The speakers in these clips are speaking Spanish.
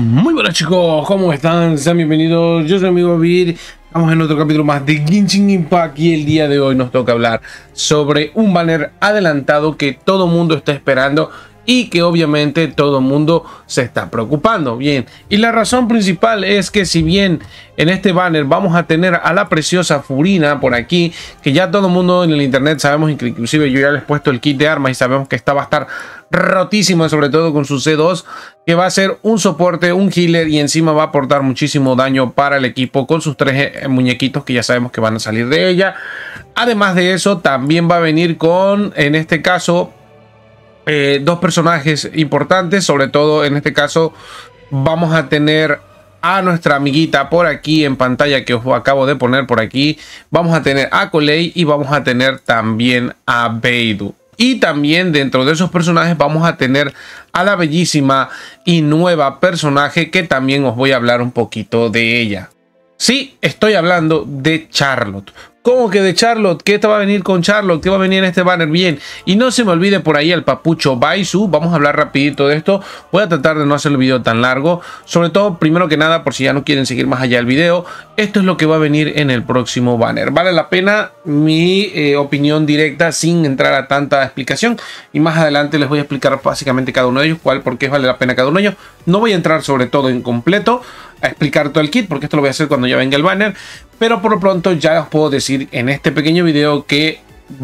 Muy buenas chicos, ¿cómo están? Sean bienvenidos, yo soy amigo Vir, estamos en otro capítulo más de Genshin Impact y el día de hoy nos toca hablar sobre un banner adelantado que todo mundo está esperando y que obviamente todo el mundo se está preocupando. Bien, y la razón principal es que si bien en este banner vamos a tener a la preciosa Furina por aquí, que ya todo el mundo en el internet sabemos, inclusive yo ya les he puesto el kit de armas y sabemos que esta va a estar rotísima, sobre todo con su C2, que va a ser un soporte, un healer y encima va a aportar muchísimo daño para el equipo con sus tres eh, muñequitos que ya sabemos que van a salir de ella. Además de eso, también va a venir con, en este caso, eh, dos personajes importantes, sobre todo en este caso vamos a tener a nuestra amiguita por aquí en pantalla que os acabo de poner por aquí. Vamos a tener a Coley y vamos a tener también a Beidu. Y también dentro de esos personajes vamos a tener a la bellísima y nueva personaje que también os voy a hablar un poquito de ella. Sí, estoy hablando de Charlotte, ¿Cómo que de Charlotte? ¿Qué te va a venir con Charlotte? ¿Qué va a venir en este banner? Bien. Y no se me olvide por ahí el papucho Baisu. Vamos a hablar rapidito de esto. Voy a tratar de no hacer el video tan largo. Sobre todo, primero que nada, por si ya no quieren seguir más allá el video. Esto es lo que va a venir en el próximo banner. Vale la pena mi eh, opinión directa sin entrar a tanta explicación. Y más adelante les voy a explicar básicamente cada uno de ellos. Cuál, por qué vale la pena cada uno de ellos. No voy a entrar sobre todo en completo explicar todo el kit, porque esto lo voy a hacer cuando ya venga el banner. Pero por lo pronto ya os puedo decir en este pequeño video que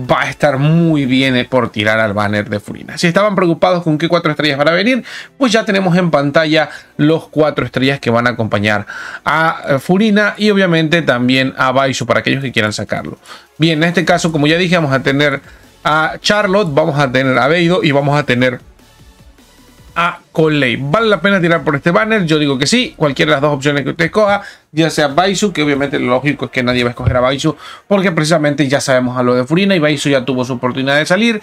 va a estar muy bien eh, por tirar al banner de Furina. Si estaban preocupados con qué cuatro estrellas van a venir, pues ya tenemos en pantalla los cuatro estrellas que van a acompañar a eh, Furina y obviamente también a Baisu para aquellos que quieran sacarlo. Bien, en este caso, como ya dije, vamos a tener a Charlotte, vamos a tener a Beido y vamos a tener a Conley. ¿Vale la pena tirar por este banner? Yo digo que sí. Cualquiera de las dos opciones que usted escoja, ya sea Baisu, que obviamente lo lógico es que nadie va a escoger a Baisu, porque precisamente ya sabemos a lo de Furina y Baisu ya tuvo su oportunidad de salir.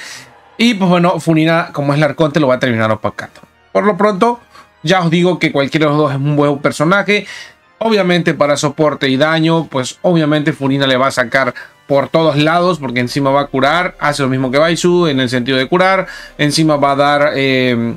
Y pues bueno, Furina, como es la arconte, lo va a terminar opacando. Por lo pronto, ya os digo que cualquiera de los dos es un buen personaje. Obviamente para soporte y daño, pues obviamente Furina le va a sacar por todos lados, porque encima va a curar, hace lo mismo que Baisu en el sentido de curar, encima va a dar eh,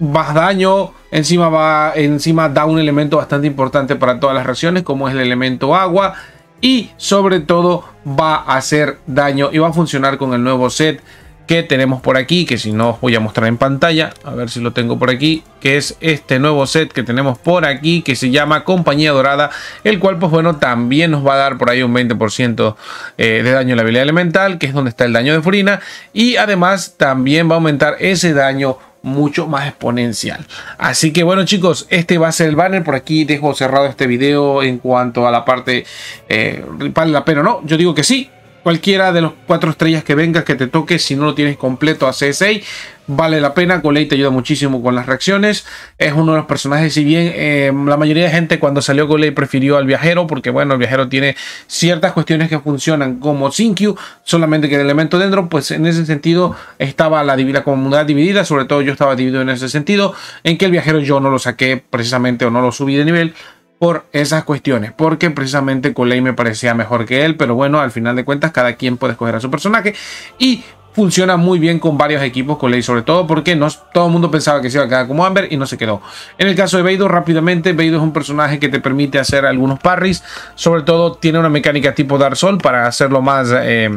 más daño, encima, va, encima da un elemento bastante importante para todas las reacciones como es el elemento agua, y sobre todo va a hacer daño y va a funcionar con el nuevo set que tenemos por aquí, que si no os voy a mostrar en pantalla, a ver si lo tengo por aquí, que es este nuevo set que tenemos por aquí, que se llama Compañía Dorada, el cual pues bueno, también nos va a dar por ahí un 20% eh, de daño en la habilidad elemental, que es donde está el daño de Furina, y además también va a aumentar ese daño mucho más exponencial. Así que bueno chicos, este va a ser el banner. Por aquí dejo cerrado este video en cuanto a la parte, eh, la pena no? Yo digo que sí, Cualquiera de los cuatro estrellas que vengas que te toque, si no lo tienes completo a c 6 vale la pena. Golei te ayuda muchísimo con las reacciones. Es uno de los personajes, si bien eh, la mayoría de gente cuando salió Golei prefirió al viajero, porque bueno, el viajero tiene ciertas cuestiones que funcionan como Sinkyu, solamente que el elemento dentro, pues en ese sentido estaba la, la comunidad dividida, sobre todo yo estaba dividido en ese sentido, en que el viajero yo no lo saqué precisamente o no lo subí de nivel por esas cuestiones, porque precisamente Coley me parecía mejor que él, pero bueno, al final de cuentas cada quien puede escoger a su personaje y funciona muy bien con varios equipos, Coley sobre todo, porque no, todo el mundo pensaba que se iba a quedar como Amber y no se quedó. En el caso de Beidou, rápidamente, Beidou es un personaje que te permite hacer algunos parries, sobre todo tiene una mecánica tipo dar sol para hacerlo más... Eh,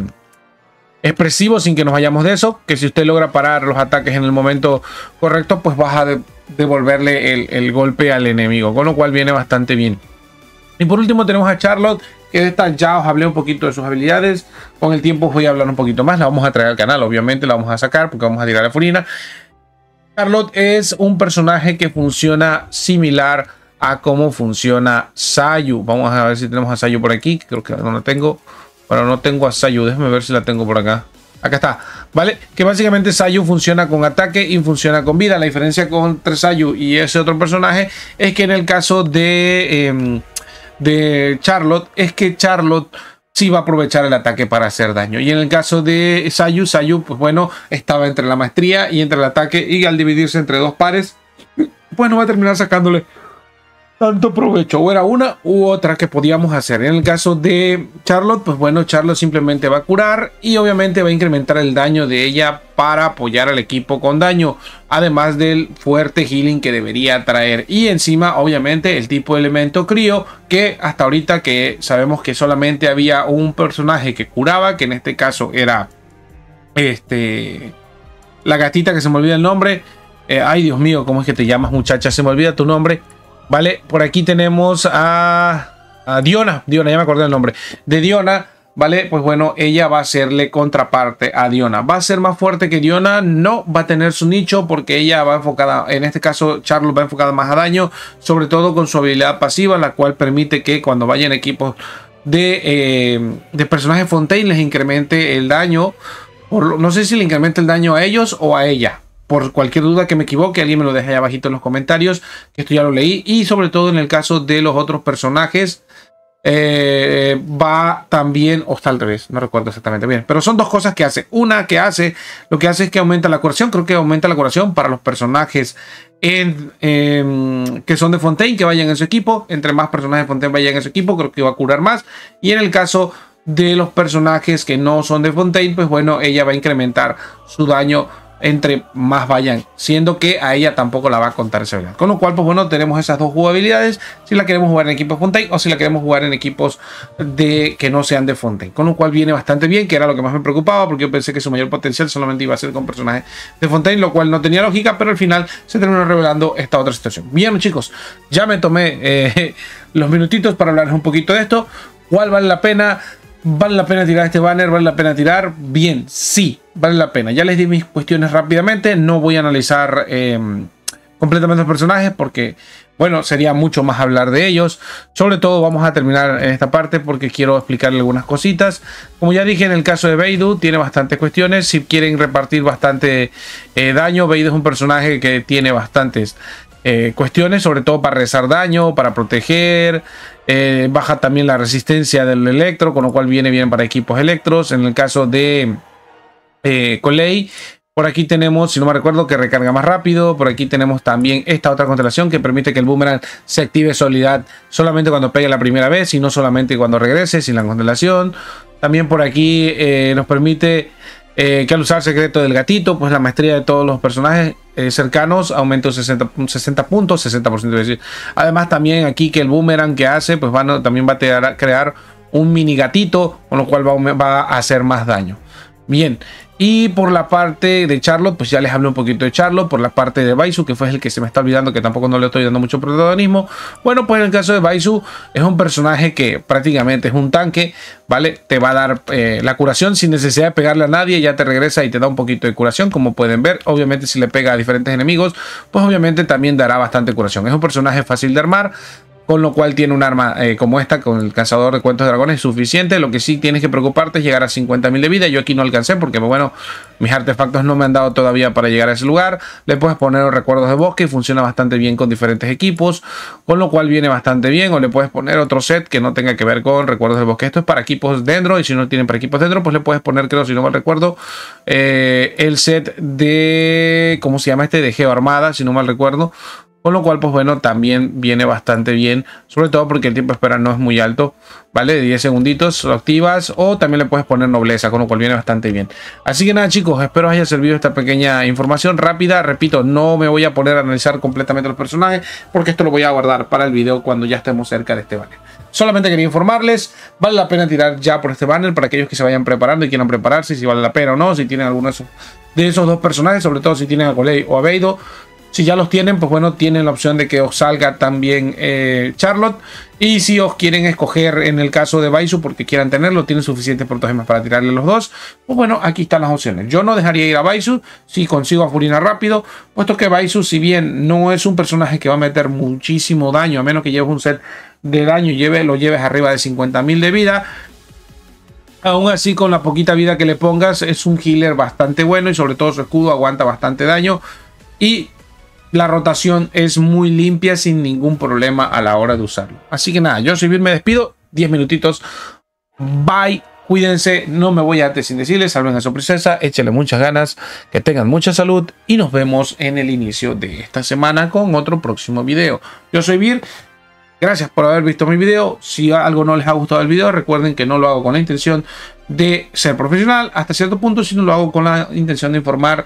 expresivo sin que nos vayamos de eso, que si usted logra parar los ataques en el momento correcto, pues baja de devolverle el, el, golpe al enemigo, con lo cual viene bastante bien. Y por último tenemos a Charlotte, que está. ya os hablé un poquito de sus habilidades, con el tiempo voy a hablar un poquito más, la vamos a traer al canal, obviamente la vamos a sacar porque vamos a tirar a Furina. Charlotte es un personaje que funciona similar a cómo funciona Sayu. Vamos a ver si tenemos a Sayu por aquí, creo que no la tengo, pero no tengo a Sayu, déjame ver si la tengo por acá. Acá está, ¿vale? Que básicamente Sayu funciona con ataque y funciona con vida. La diferencia entre Sayu y ese otro personaje es que en el caso de, em, de Charlotte, es que Charlotte sí va a aprovechar el ataque para hacer daño. Y en el caso de Sayu, Sayu, pues bueno, estaba entre la maestría y entre el ataque y al dividirse entre dos pares, pues no va a terminar sacándole tanto provecho. O era una u otra que podíamos hacer. En el caso de Charlotte, pues bueno, Charlotte simplemente va a curar y obviamente va a incrementar el daño de ella para apoyar al equipo con daño. Además del fuerte healing que debería traer. Y encima, obviamente, el tipo de elemento crío que hasta ahorita que sabemos que solamente había un personaje que curaba, que en este caso era este... La gatita que se me olvida el nombre. Eh, ay, Dios mío, ¿cómo es que te llamas muchacha? Se me olvida tu nombre. Vale, por aquí tenemos a, Diona. Diona, ya me acordé el nombre. De Diona, ¿vale? Pues bueno, ella va a serle contraparte a Diona. ¿Va a ser más fuerte que Diona? No, va a tener su nicho porque ella va enfocada, en este caso Charlotte va enfocada más a daño, sobre todo con su habilidad pasiva, la cual permite que cuando vayan equipos de, eh, de personajes Fontaine les incremente el daño. no sé si le incrementa el daño a ellos o a ella, por cualquier duda que me equivoque, alguien me lo deja ahí abajito en los comentarios, que esto ya lo leí. Y sobre todo en el caso de los otros personajes, eh, va también, o está al revés, no recuerdo exactamente bien. Pero son dos cosas que hace. Una que hace, lo que hace es que aumenta la curación, creo que aumenta la curación para los personajes em, que son de Fontaine, que vayan en su equipo. Entre más personajes de Fontaine vayan en su equipo, creo que va a curar más. Y en el caso de los personajes que no son de Fontaine, pues bueno, ella va a incrementar su daño entre más vayan, siendo que a ella tampoco la va a contar esa Con lo cual, pues bueno, tenemos esas dos jugabilidades, si la queremos jugar en equipos Fontaine o si la queremos jugar en equipos de que no sean de Fontaine. Con lo cual viene bastante bien, que era lo que más me preocupaba, porque yo pensé que su mayor potencial solamente iba a ser con personajes de Fontaine, lo cual no tenía lógica, pero al final se terminó revelando esta otra situación. Bien, chicos, ya me tomé eh, los minutitos para hablarles un poquito de esto. ¿Cuál vale la pena? ¿Vale la pena tirar este banner? ¿Vale la pena tirar? Bien, sí, vale la pena. Ya les di mis cuestiones rápidamente. No voy a analizar em, completamente los personajes porque, bueno, sería mucho más hablar de ellos. Sobre todo vamos a terminar en esta parte porque quiero explicarle algunas cositas. Como ya dije, en el caso de Beidou tiene bastantes cuestiones. Si quieren repartir bastante eh, daño, Beidou es un personaje que tiene bastantes eh, cuestiones, sobre todo para rezar daño, para proteger. Eh, baja también la resistencia del electro, con lo cual viene bien para equipos electros. En el caso de eh, Coley, por aquí tenemos, si no me recuerdo, que recarga más rápido. Por aquí tenemos también esta otra constelación que permite que el boomerang se active solidad solamente cuando pegue la primera vez y no solamente cuando regrese sin la constelación. También por aquí eh, nos permite eh, que al usar secreto del gatito, pues la maestría de todos los personajes eh, cercanos aumenta 60, 60 puntos, 60% de decir. Además, también aquí que el boomerang que hace, pues bueno también va a crear un mini gatito, con lo cual va a hacer más daño. Bien, y por la parte de Charlo pues ya les hablé un poquito de Charlotte. Por la parte de Baisu, que fue el que se me está olvidando, que tampoco no le estoy dando mucho protagonismo. Bueno, pues en el caso de Baisu, es un personaje que prácticamente es un tanque, ¿vale? Te va a dar eh, la curación sin necesidad de pegarle a nadie, ya te regresa y te da un poquito de curación, como pueden ver. Obviamente, si le pega a diferentes enemigos, pues obviamente también dará bastante curación. Es un personaje fácil de armar, con lo cual tiene un arma eh, como esta, con el cazador de cuentos de dragones, es suficiente. Lo que sí tienes que preocuparte es llegar a 50.000 de vida. Yo aquí no alcancé porque, bueno, mis artefactos no me han dado todavía para llegar a ese lugar. Le puedes poner recuerdos de bosque y funciona bastante bien con diferentes equipos, con lo cual viene bastante bien. O le puedes poner otro set que no tenga que ver con recuerdos de bosque. Esto es para equipos dentro y si no tienen para equipos dentro, pues le puedes poner, creo, si no mal recuerdo, eh, el set de, ¿cómo se llama este? De Geo Armada, si no mal recuerdo con lo cual, pues bueno, también viene bastante bien, sobre todo porque el tiempo de espera no es muy alto, ¿vale? De 10 segunditos lo activas o también le puedes poner nobleza, con lo cual viene bastante bien. Así que nada chicos, espero haya servido esta pequeña información rápida. Repito, no me voy a poner a analizar completamente los personajes porque esto lo voy a guardar para el video cuando ya estemos cerca de este banner. Solamente quería informarles, vale la pena tirar ya por este banner para aquellos que se vayan preparando y quieran prepararse, si vale la pena o no, si tienen alguno de esos, dos personajes, sobre todo si tienen a Coley o a si ya los tienen, pues bueno, tienen la opción de que os salga también eh, Charlotte. Y si os quieren escoger en el caso de Baisu porque quieran tenerlo, tienen suficientes portagemas para tirarle los dos, pues bueno, aquí están las opciones. Yo no dejaría ir a Baisu si consigo a Furina rápido, puesto que Baisu, si bien no es un personaje que va a meter muchísimo daño, a menos que lleves un set de daño lleve, lo lleves arriba de 50.000 de vida, Aún así, con la poquita vida que le pongas, es un healer bastante bueno y sobre todo su escudo aguanta bastante daño. Y la rotación es muy limpia sin ningún problema a la hora de usarlo. Así que nada, yo soy Vir, me despido. 10 minutitos. Bye. Cuídense, no me voy antes sin decirles, salven a su princesa, échale muchas ganas, que tengan mucha salud y nos vemos en el inicio de esta semana con otro próximo video. Yo soy Vir, gracias por haber visto mi video, si algo no les ha gustado el video recuerden que no lo hago con la intención de ser profesional hasta cierto punto, sino lo hago con la intención de informar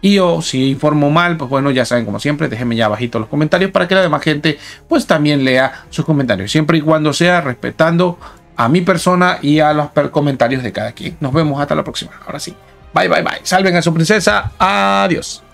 y o si informo mal, pues bueno, ya saben, como siempre, déjenme ya abajito los comentarios para que la demás gente pues también lea sus comentarios, siempre y cuando sea respetando a mi persona y a los comentarios de cada quien. Nos vemos hasta la próxima. Ahora sí. Bye, bye, bye. Salven a su princesa. Adiós.